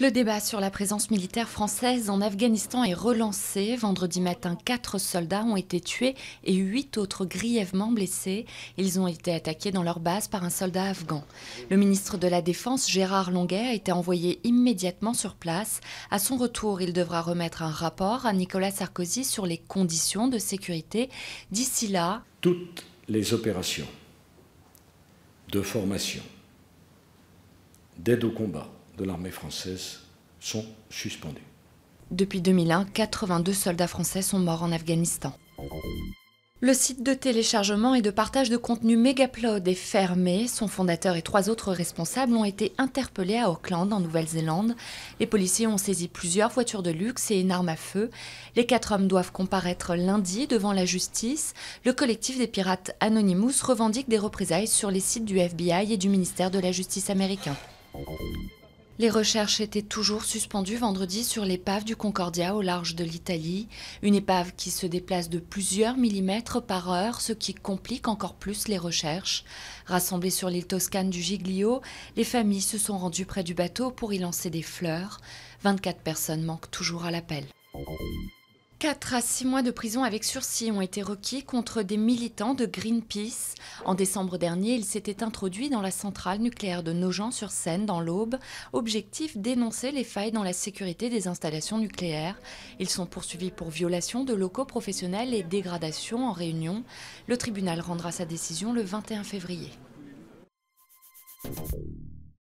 Le débat sur la présence militaire française en Afghanistan est relancé. Vendredi matin, quatre soldats ont été tués et huit autres grièvement blessés. Ils ont été attaqués dans leur base par un soldat afghan. Le ministre de la Défense, Gérard Longuet, a été envoyé immédiatement sur place. À son retour, il devra remettre un rapport à Nicolas Sarkozy sur les conditions de sécurité. D'ici là, toutes les opérations de formation, d'aide au combat, de l'armée française sont suspendus. Depuis 2001, 82 soldats français sont morts en Afghanistan. Le site de téléchargement et de partage de contenu Megaplod est fermé. Son fondateur et trois autres responsables ont été interpellés à Auckland, en Nouvelle-Zélande. Les policiers ont saisi plusieurs voitures de luxe et une arme à feu. Les quatre hommes doivent comparaître lundi devant la justice. Le collectif des pirates Anonymous revendique des représailles sur les sites du FBI et du ministère de la Justice américain. Les recherches étaient toujours suspendues vendredi sur l'épave du Concordia au large de l'Italie, une épave qui se déplace de plusieurs millimètres par heure, ce qui complique encore plus les recherches. Rassemblées sur l'île toscane du Giglio, les familles se sont rendues près du bateau pour y lancer des fleurs. 24 personnes manquent toujours à l'appel. 4 à 6 mois de prison avec sursis ont été requis contre des militants de Greenpeace. En décembre dernier, ils s'étaient introduits dans la centrale nucléaire de Nogent-sur-Seine, dans l'Aube. Objectif dénoncer les failles dans la sécurité des installations nucléaires. Ils sont poursuivis pour violation de locaux professionnels et dégradation en réunion. Le tribunal rendra sa décision le 21 février.